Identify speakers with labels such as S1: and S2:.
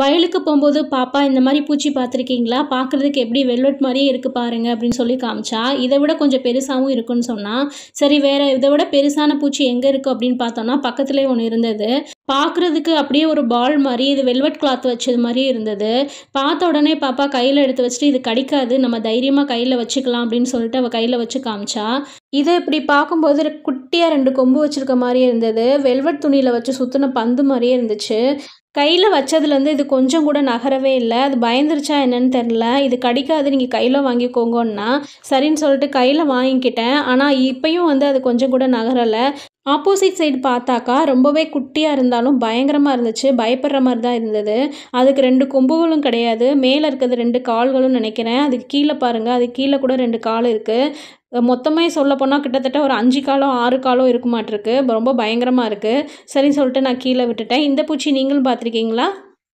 S1: வயலுக்கு போகும்போது பாப்பா இந்த மாதிரி பூச்சி பார்த்துருக்கீங்களா பார்க்குறதுக்கு எப்படி வெல்வெட் மாதிரியே இருக்குது பாருங்கள் அப்படின்னு சொல்லி காமிச்சா இதை விட கொஞ்சம் பெருசாகவும் இருக்குன்னு சொன்னால் சரி வேறு இதை விட பெருசான பூச்சி எங்கே இருக்குது அப்படின்னு பார்த்தோம்னா பக்கத்துலேயே ஒன்று இருந்தது பார்க்குறதுக்கு அப்படியே ஒரு பால் மாதிரி இது வெல்வெட் கிளாத் வச்சது மாதிரியே இருந்தது பார்த்த உடனே பாப்பா கையில் எடுத்து வச்சுட்டு இது கடிக்காது நம்ம தைரியமாக கையில் வச்சுக்கலாம் அப்படின்னு சொல்லிட்டு அவள் கையில் வச்சு காமிச்சா இதை இப்படி பார்க்கும்போது குட்டியாக ரெண்டு கொம்பு வச்சுருக்க மாதிரியே இருந்தது வெல்வெட் துணியில் வச்சு சுற்றின பந்து மாதிரியே இருந்துச்சு கையில் வச்சதுலேருந்து இது கொஞ்சம் கூட நகரவே இல்லை அது பயந்துருச்சா என்னன்னு தெரில இது கடிக்காது நீங்கள் கையில் வாங்கிக்கோங்கன்னா சரின்னு சொல்லிட்டு கையில் வாங்கிக்கிட்டேன் ஆனால் இப்போயும் வந்து அது கொஞ்சம் கூட நகரலை ஆப்போசிட் சைடு பார்த்தாக்கா ரொம்பவே குட்டியாக இருந்தாலும் பயங்கரமாக இருந்துச்சு பயப்படுற மாதிரி தான் இருந்தது அதுக்கு ரெண்டு கொம்புகளும் கிடையாது மேலே இருக்கிறது ரெண்டு கால்களும் நினைக்கிறேன் அதுக்கு கீழே பாருங்கள் அதுக்கு கீழே கூட ரெண்டு கால் இருக்குது மொத்தமே சொல்லப்போனால் கிட்டத்தட்ட ஒரு அஞ்சு காலம் ஆறு காலம் இருக்குமாட்டிருக்கு ரொம்ப பயங்கரமாக இருக்குது சரின்னு சொல்லிட்டு நான் கீழே விட்டுட்டேன் இந்த பூச்சி நீங்களும் பார்த்துருக்கீங்களா